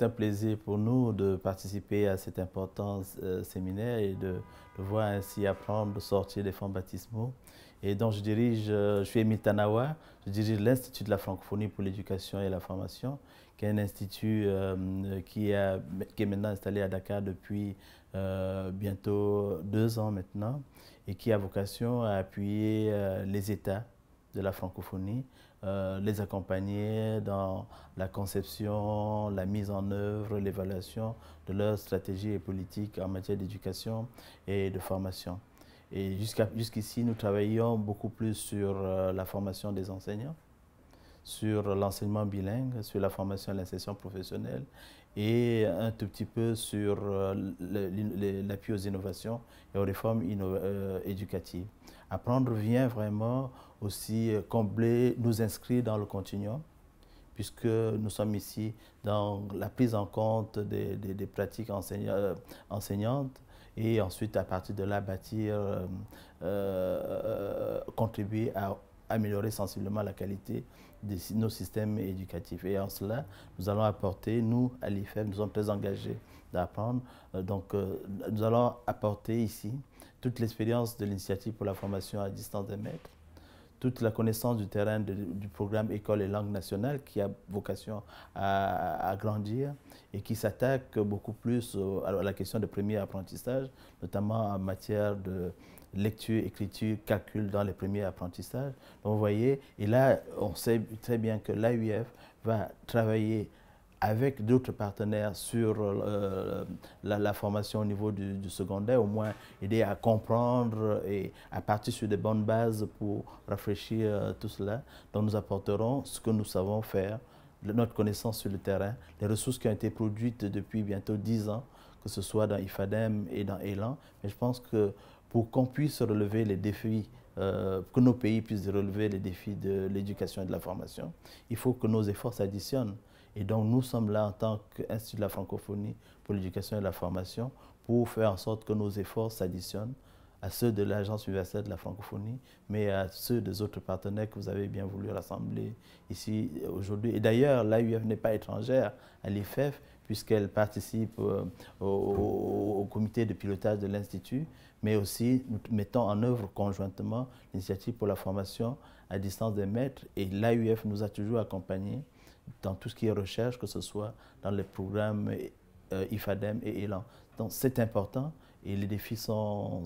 c'est un plaisir pour nous de participer à cet important euh, séminaire et de, voir ainsi apprendre, de sortir des fonds baptismaux. Et donc je dirige, euh, je suis Emile Tanawa, je dirige l'Institut de la francophonie pour l'éducation et la formation, qui est un institut euh, qui, qui, est maintenant installé à Dakar depuis bientôt deux ans maintenant et qui a vocation à appuyer les États de la francophonie, euh, les accompagner dans la conception, la mise en œuvre, l'évaluation de leurs stratégies et politiques en matière d'éducation et de formation. Et jusqu'ici, nous travaillons beaucoup plus sur euh, la formation des enseignants, sur l'enseignement bilingue, sur la formation et l'insertion professionnelle et un tout petit peu sur euh, l'appui aux innovations et aux réformes euh, éducatives. Apprendre vient vraiment aussi euh, combler, nous inscrire dans le continuum, puisque nous sommes ici dans la prise en compte des, des, pratiques enseignantes, enseignantes et ensuite à partir de là bâtir, contribuer à améliorer sensiblement la qualité de nos systèmes éducatifs. Et en cela, nous allons apporter, nous, à l'IFEM, nous sommes très engagés d'apprendre. Euh, donc, euh, nous allons apporter ici toute l'expérience de l'initiative pour la formation à distance des maîtres, toute la connaissance du terrain du programme École et langue nationale qui a vocation à, à grandir et qui s'attaque beaucoup plus à la question de premier apprentissage, notamment en matière de lecture, écriture, calcul dans les premiers apprentissages. Donc vous voyez, et là, on sait très bien que l'AUF va travailler avec d'autres partenaires sur euh, la, formation au niveau du, secondaire, au moins aider à comprendre et à partir sur des bonnes bases pour rafraîchir euh, tout cela. Donc nous apporterons ce que nous savons faire notre connaissance sur le terrain, les ressources qui ont été produites depuis bientôt dix ans, que ce soit dans IFADEM et dans ELAN. Mais je pense que pour qu'on puisse relever les défis, euh, que nos pays puissent relever les défis de l'éducation et de la formation, il faut que nos efforts s'additionnent. Et donc nous sommes là en tant qu'Institut de la francophonie pour l'éducation et la formation pour faire en sorte que nos efforts s'additionnent à ceux de l'Agence universelle de la francophonie, mais à ceux des autres partenaires que vous avez bien voulu rassembler ici euh, aujourd'hui. Et d'ailleurs, l'AUF n'est pas étrangère à l'IFEF, e puisqu'elle participe euh, au, comité de pilotage de l'Institut, mais aussi nous mettons en œuvre conjointement l'initiative pour la formation à distance des maîtres. Et l'AUF e nous a toujours accompagnés dans tout ce qui est recherche, que ce soit dans les programmes euh, IFADEM et ELAN. Donc c'est important. Et les défis sont,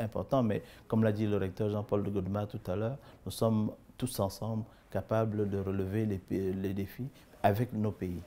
importants, mais comme l'a dit le recteur Jean-Paul de Godemar tout à l'heure, nous sommes tous ensemble capables de relever les défis avec nos pays.